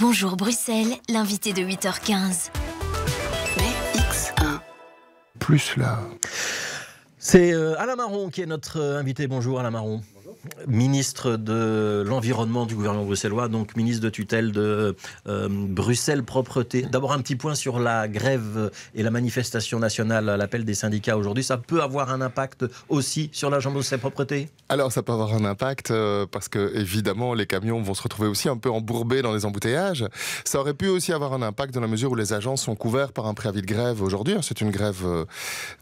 Bonjour Bruxelles, l'invité de 8h15. BX1. Plus là. C'est euh, Alain Marron qui est notre euh, invité. Bonjour Alain Marron ministre de l'Environnement du gouvernement bruxellois, donc ministre de tutelle de euh, Bruxelles Propreté. D'abord un petit point sur la grève et la manifestation nationale à l'appel des syndicats aujourd'hui. Ça peut avoir un impact aussi sur l'agent Bruxelles Propreté Alors ça peut avoir un impact euh, parce que évidemment les camions vont se retrouver aussi un peu embourbés dans les embouteillages. Ça aurait pu aussi avoir un impact dans la mesure où les agents sont couverts par un préavis de grève aujourd'hui. Hein. C'est une grève euh,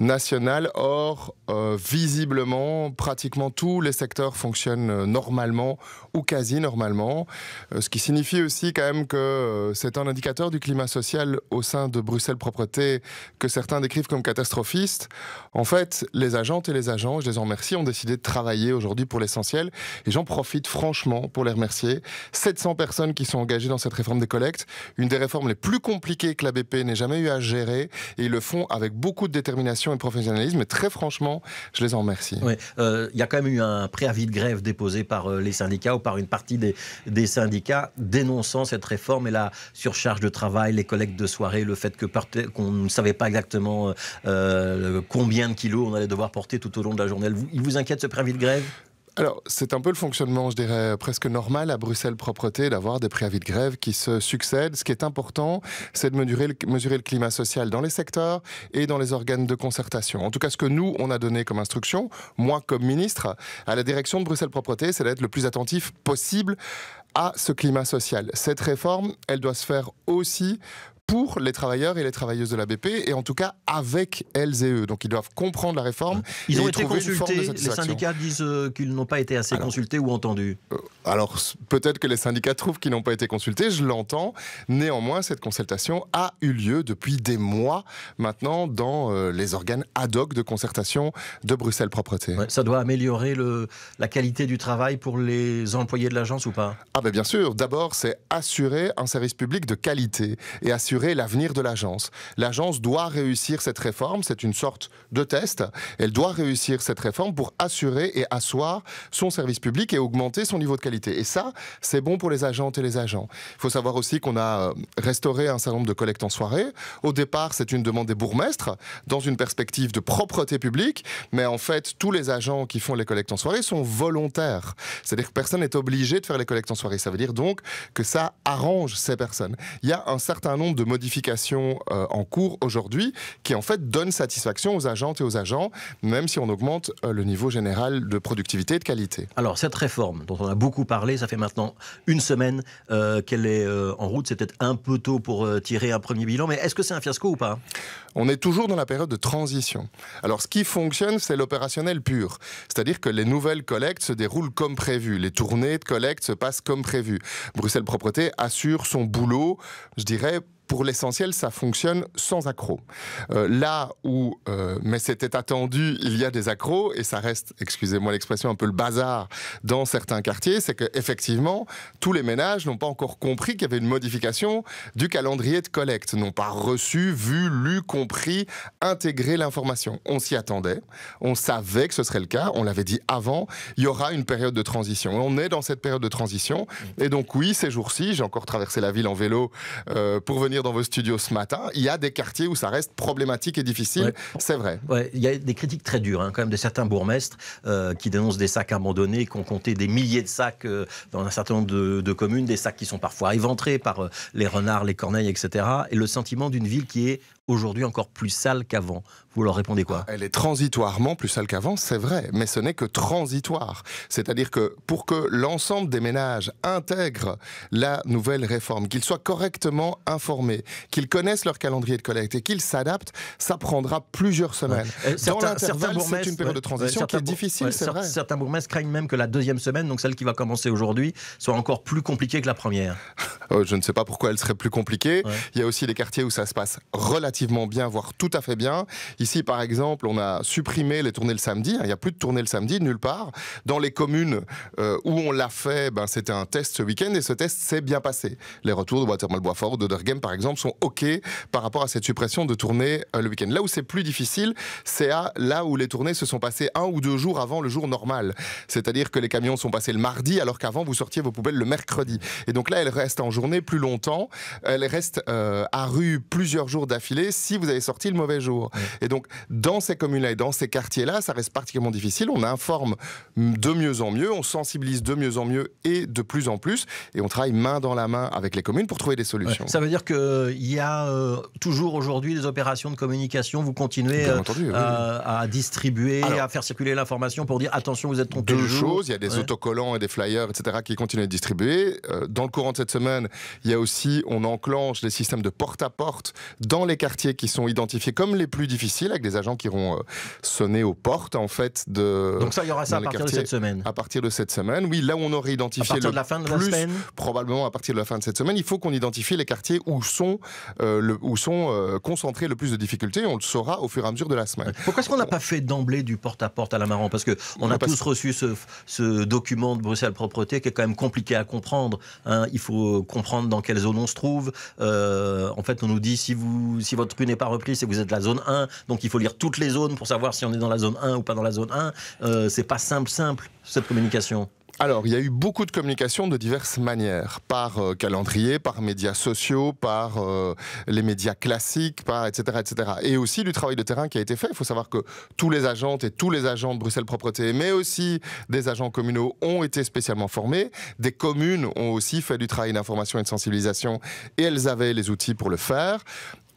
nationale. Or, visiblement, pratiquement tous les secteurs fonctionnent euh, normalement ou quasi normalement. Euh, ce qui signifie aussi quand même que euh, c'est un indicateur du climat social au sein de Bruxelles Propreté que certains décrivent comme catastrophiste. En fait, les agentes et les agents, je les en remercie, ont décidé de travailler aujourd'hui pour l'essentiel et j'en profite franchement pour les remercier. 700 personnes qui sont engagées dans cette réforme des collectes, une des réformes les plus compliquées que la BP n'ait jamais eu à gérer et ils le font avec beaucoup de détermination et de professionnalisme et très franchement, je les en remercie. Il y a quand même eu un préavis de grève déposés par euh, les syndicats ou par une partie des, syndicats dénonçant cette réforme et la surcharge de travail, les collègues de soirée, le fait que qu'on ne savait pas exactement euh, euh, combien de kilos on allait devoir porter tout au long de la journée. Il vous inquiète ce préavis de grève alors, c'est un peu le fonctionnement, je dirais, presque normal à Bruxelles Propreté d'avoir des préavis de grève qui se succèdent. Ce qui est important, c'est de mesurer le, climat social dans les secteurs et dans les organes de concertation. En tout cas, ce que nous, on a donné comme instruction, moi comme ministre, à la direction de Bruxelles Propreté, c'est d'être le plus attentif possible à ce climat social. Cette réforme, elle doit se faire aussi pour les travailleurs et les travailleuses de la BP, et en tout cas avec elles et eux. Donc ils doivent comprendre la réforme. Ils ont été consultés, les syndicats disent euh, qu'ils n'ont pas été assez consultés ou entendus. Euh, alors peut-être que les syndicats trouvent qu'ils n'ont pas été consultés, je l'entends. Néanmoins, cette consultation a eu lieu depuis des mois maintenant dans euh, les organes ad hoc de concertation de Bruxelles Propreté. ça doit améliorer le, la qualité du travail pour les employés de l'agence ou pas Ah ben bien sûr, d'abord c'est assurer un service public de qualité et assurer l'avenir de l'agence. L'agence doit réussir cette réforme, c'est une sorte de test. Elle doit réussir cette réforme pour assurer et asseoir son service public et augmenter son niveau de qualité. Et ça, c'est bon pour les agentes et les agents. Il faut savoir aussi qu'on a euh, restauré un certain nombre de collectes en soirée. Au départ, c'est une demande des bourgmestres dans une perspective de propreté publique, mais en fait, tous les agents qui font les collectes en soirée sont volontaires. C'est-à-dire que personne n'est obligé de faire les collectes en soirée. Ça veut dire donc que ça arrange ces personnes. Il y a un certain nombre de modifications euh, en cours aujourd'hui qui en fait donnent satisfaction aux agentes et aux agents, même si on augmente euh, le niveau général de productivité et de qualité. Alors cette réforme dont on a beaucoup parlé, ça fait maintenant une semaine euh, qu'elle est en route, c'est peut-être un peu tôt pour tirer un premier bilan, mais est-ce que c'est un fiasco ou pas On est toujours dans la période de transition. Alors ce qui fonctionne, c'est l'opérationnel pur, c'est-à-dire que les nouvelles collectes se déroulent comme prévu, les tournées de collecte se passent comme prévu. Bruxelles Propreté assure son boulot, je dirais, pour l'essentiel, ça fonctionne sans accroc. Euh, là où, euh, mais c'était attendu, il y a des accros, et ça reste, excusez-moi l'expression, un peu le bazar dans certains quartiers, c'est qu'effectivement, tous les ménages n'ont pas encore compris qu'il y avait une modification du calendrier de collecte, n'ont pas reçu, vu, lu, compris, intégré l'information. On s'y attendait, on savait que ce serait le cas, on l'avait dit avant, il y aura une période de transition. on est dans cette période de transition, et donc oui, ces jours-ci, j'ai encore traversé la ville en vélo euh, pour venir dans vos studios ce matin, il y a des quartiers où ça reste problématique et difficile, c'est vrai. Il y a des critiques très dures, hein, quand même, de certains bourgmestres euh, qui dénoncent des sacs abandonnés, qui ont compté des milliers de sacs euh, dans un certain nombre de, communes, des sacs qui sont parfois éventrés par euh, les renards, les corneilles, etc. Et le sentiment d'une ville qui est aujourd'hui encore plus sale qu'avant. Vous leur répondez quoi Elle est transitoirement plus sale qu'avant, c'est vrai, mais ce n'est que transitoire. C'est-à-dire que pour que l'ensemble des ménages intègrent la nouvelle réforme, qu'ils soient correctement informés, qu'ils connaissent leur calendrier de collecte et qu'ils s'adaptent, ça prendra plusieurs semaines. Euh, Dans c'est une période de transition qui est difficile, c'est vrai. Certains bourgmestres craignent même que la deuxième semaine, donc celle qui va commencer aujourd'hui, soit encore plus compliquée que la première. Oh, je ne sais pas pourquoi elle serait plus compliquée. Il y a aussi des quartiers où ça se passe relativement bien, voire tout à fait bien. Ici, par exemple, on a supprimé les tournées le samedi. Hein. Il n'y a plus de tournées le samedi nulle part. Dans les communes euh, où on l'a fait, ben, c'était un test ce week-end et ce test s'est bien passé. Les retours de Watermal Boisfort de par exemple, sont OK par rapport à cette suppression de tournées euh, le week-end. Là où c'est plus difficile, c'est là où les tournées se sont passées un ou deux jours avant le jour normal. C'est-à-dire que les camions sont passés le mardi alors qu'avant vous sortiez vos poubelles le mercredi. Et donc là, elles restent en journée plus longtemps. Elles restent euh, à rue plusieurs jours d'affilée si vous avez sorti le mauvais jour. Et donc, dans ces communes-là et dans ces quartiers-là, ça reste particulièrement difficile. On informe de mieux en mieux, on sensibilise de mieux en mieux et de plus en plus, et on travaille main dans la main avec les communes pour trouver des solutions. Ça veut dire qu'il y a euh, toujours aujourd'hui des opérations de communication. Vous continuez euh, à, distribuer, à faire circuler l'information pour dire attention, vous êtes trompé. Deux choses, il y a des autocollants et des flyers, etc., qui continuent à distribuer. distribués euh, dans le courant de cette semaine, il y a aussi, on enclenche des systèmes de porte-à-porte -porte dans les quartiers qui sont identifiés comme les plus difficiles, avec des agents qui vont euh, sonner aux portes en fait de. Donc ça, il y aura ça à partir de cette semaine. À partir de cette semaine, oui, là où on aurait identifié à le de la fin de plus, la semaine. probablement à partir de la fin de cette semaine, il faut qu'on identifie les quartiers où sont euh, le, où sont euh, concentrés le plus de difficultés. Et on le saura au fur et à mesure de la semaine. Pourquoi est-ce qu'on n'a pas fait d'emblée du porte à porte à la Maran Parce que on, a, tous reçu ce, ce, document de Bruxelles Propreté qui est quand même compliqué à comprendre. Hein. Il faut comprendre dans quelle zone on se trouve. en fait, on nous dit si vous si votre notre n'est pas repris, c'est que vous êtes la zone 1, donc il faut lire toutes les zones pour savoir si on est dans la zone 1 ou pas dans la zone 1. Euh, c'est pas simple, simple, cette communication. Alors, il y a eu beaucoup de communication de diverses manières, par euh, calendrier, par médias sociaux, par euh, les médias classiques, par etc., etc. Et aussi du travail de terrain qui a été fait. Il faut savoir que tous les agents et tous les agents de Bruxelles Propreté, mais aussi des agents communaux ont été spécialement formés. Des communes ont aussi fait du travail d'information et de sensibilisation et elles avaient les outils pour le faire.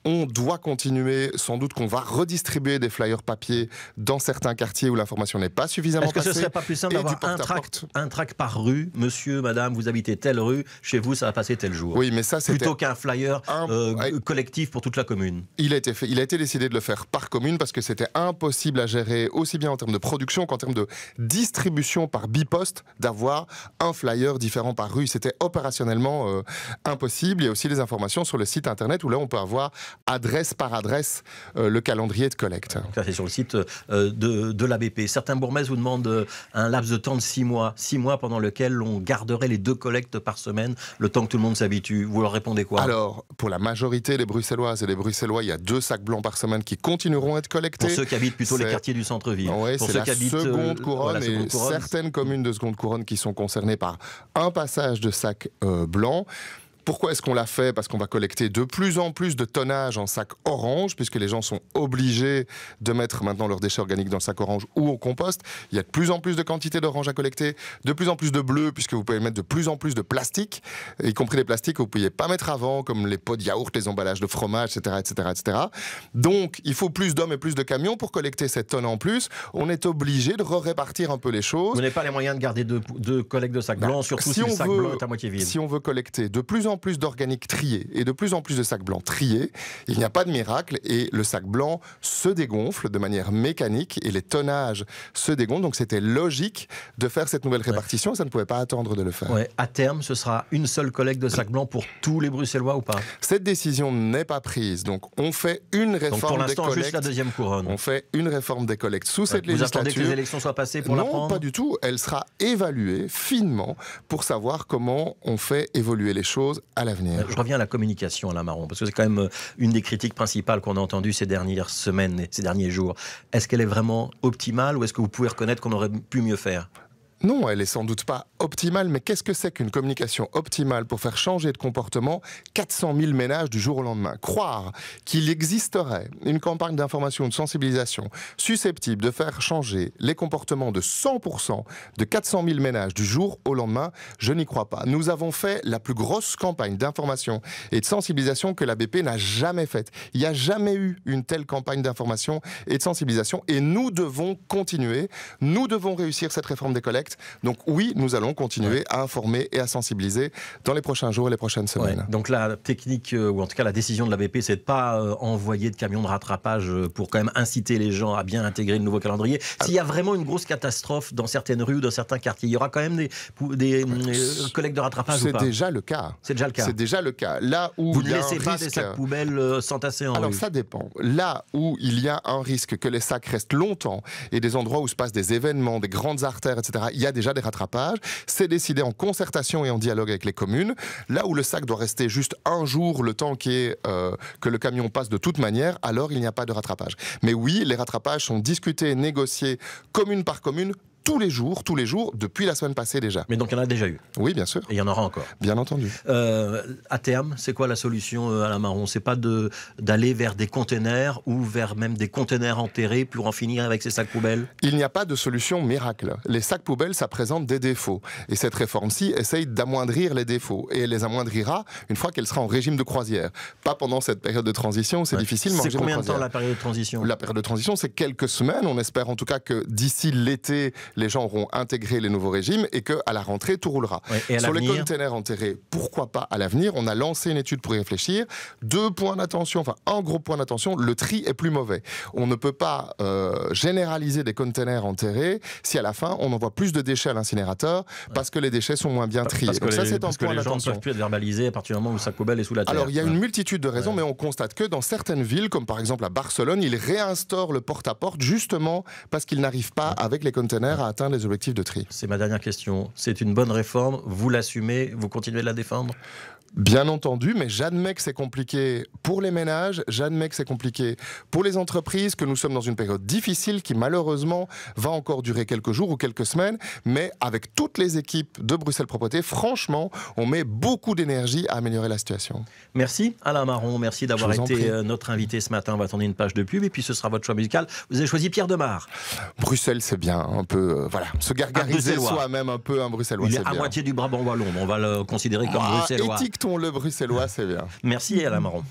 On doit continuer, sans doute qu'on va redistribuer des flyers papier dans certains quartiers où l'information n'est pas suffisamment Est-ce que ce serait pas plus simple d'avoir un tract, un par rue Monsieur, madame, vous habitez telle rue, chez vous ça va passer tel jour. Oui, mais ça c'est Plutôt qu'un flyer euh, collectif pour toute la commune. Il a, été il a été décidé de le faire par commune parce que c'était impossible à gérer, aussi bien en termes de production qu'en termes de distribution par biposte, d'avoir un flyer différent par rue. C'était opérationnellement euh, impossible. Il y a aussi les informations sur le site internet où là on peut avoir adresse par adresse euh, le calendrier de collecte. ça, c'est sur le site euh, de, de l'ABP. Certains bourgmestres vous demandent euh, un laps de temps de 6 mois, 6 mois pendant lequel on garderait les deux collectes par semaine, le temps que tout le monde s'habitue. Vous leur répondez quoi Alors, pour la majorité des Bruxelloises et des Bruxellois, il y a deux sacs blancs par semaine qui continueront à être collectés. Pour ceux qui habitent plutôt les quartiers du centre-ville. pour ceux qui habitent seconde couronne et certaines communes de seconde couronne qui sont concernées par un passage de sacs blancs. Pourquoi est-ce qu'on l'a fait Parce qu'on va collecter de plus en plus de tonnage en sac orange, puisque les gens sont obligés de mettre maintenant leurs déchets organiques dans le sac orange ou au compost. Il y a de plus en plus de quantités d'orange à collecter, de plus en plus de bleu, puisque vous pouvez mettre de plus en plus de plastique, y compris les plastiques que vous ne pouviez pas mettre avant, comme les pots de yaourt, les emballages de fromage, etc. etc., etc. Donc, il faut plus d'hommes et plus de camions pour collecter cette tonne en plus. On est obligé de répartir un peu les choses. Vous n'avez pas les moyens de garder deux, deux collectes de sacs bah, blancs, surtout si, on veut, à moitié vide. Si on veut collecter de plus en plus d'organiques triés et de plus en plus de sacs blancs triés. Il n'y a pas de miracle et le sac blanc se dégonfle de manière mécanique et les tonnages se dégonflent. Donc c'était logique de faire cette nouvelle répartition. et Ça ne pouvait pas attendre de le faire. Ouais. À terme, ce sera une seule collecte de sacs blancs pour tous les Bruxellois ou pas Cette décision n'est pas prise. Donc on fait une réforme Donc pour des collectes. Juste la deuxième couronne. On fait une réforme des collectes sous cette législature. Vous attendez que les élections soient passées pour la Non, pas du tout. Elle sera évaluée finement pour savoir comment on fait évoluer les choses à l'avenir. Je reviens à la communication, la Marron, parce que c'est quand même euh, une des critiques principales qu'on a entendues ces dernières semaines, et ces derniers jours. Est-ce qu'elle est vraiment optimale ou est-ce que vous pouvez reconnaître qu'on aurait pu mieux faire non, elle est sans doute pas optimale, mais qu'est-ce que c'est qu'une communication optimale pour faire changer de comportement 400 000 ménages du jour au lendemain Croire qu'il existerait une campagne d'information ou de sensibilisation susceptible de faire changer les comportements de 100% de 400 000 ménages du jour au lendemain, je n'y crois pas. Nous avons fait la plus grosse campagne d'information et de sensibilisation que la BP n'a jamais faite. Il n'y a jamais eu une telle campagne d'information et de sensibilisation et nous devons continuer. Nous devons réussir cette réforme des collectes donc oui, nous allons continuer à informer et à sensibiliser dans les prochains jours et les prochaines semaines. Donc la technique, euh, ou en tout cas la décision de l'ABP, c'est de pas euh, envoyer de camions de rattrapage euh, pour quand même inciter les gens à bien intégrer le nouveau calendrier. Ah. S'il y a vraiment une grosse catastrophe dans certaines rues ou dans certains quartiers, il y aura quand même des, des de rattrapage C'est déjà le cas. C'est déjà le cas. C'est déjà le cas. Là où vous ne laissez pas des sacs poubelles s'entasser en Alors ça dépend. Là où il y a un risque que les sacs restent longtemps et des endroits où se passent des événements, des grandes artères, etc il y a déjà des rattrapages. C'est décidé en concertation et en dialogue avec les communes. Là où le sac doit rester juste un jour, le temps euh, que le camion passe de toute manière, alors il n'y a pas de rattrapage. Mais oui, les rattrapages sont discutés et négociés commune par commune, tous les jours, tous les jours, depuis la semaine passée déjà. Mais donc il y en a déjà eu Oui, bien sûr. Et il y en aura encore Bien entendu. à euh, terme, c'est quoi la solution à euh, la marron C'est pas d'aller vers des containers ou vers même des containers enterrés pour en finir avec ces sacs poubelles Il n'y a pas de solution miracle. Les sacs poubelles, ça présente des défauts. Et cette réforme-ci essaye d'amoindrir les défauts. Et elle les amoindrira une fois qu'elle sera en régime de croisière. Pas pendant cette période de transition, c'est difficile. C'est combien de temps la période de transition La période de transition, c'est quelques semaines. On espère en tout cas que d'ici l'été, les gens auront intégré les nouveaux régimes et qu'à la rentrée, tout roulera. Sur les containers enterrés, pourquoi pas à l'avenir On a lancé une étude pour y réfléchir. Deux points d'attention, enfin un gros point d'attention, le tri est plus mauvais. On ne peut pas euh, généraliser des containers enterrés si à la fin, on envoie plus de déchets à l'incinérateur parce que les déchets sont moins bien triés. ça, c'est un point d'attention. Les gens ne peuvent plus être verbalisés à partir du moment où le sac poubelle est sous la terre. Alors, il y a une multitude de raisons, mais on constate que dans certaines villes, comme par exemple à Barcelone, ils réinstaurent le porte-à-porte justement parce qu'ils n'arrivent pas, avec les containers, à atteindre les objectifs de tri. C'est ma dernière question. C'est une bonne réforme, vous l'assumez, vous continuez de la défendre Bien entendu, mais j'admets que c'est compliqué pour les ménages, j'admets que c'est compliqué pour les entreprises, que nous sommes dans une période difficile qui malheureusement va encore durer quelques jours ou quelques semaines, mais avec toutes les équipes de Bruxelles Propreté, franchement, on met beaucoup d'énergie à améliorer la situation. Merci Alain Marron, merci d'avoir été euh, notre invité ce matin. On va tourner une page de pub et puis ce sera votre choix musical. Vous avez choisi Pierre Demar. Bruxelles, c'est bien, un peu, euh, voilà, se gargariser soi-même un peu un Bruxellois. Il est, à moitié du Brabant Wallon, on va le considérer comme ah, Bruxellois. Ton le bruxellois, c'est bien. Merci Alain marron.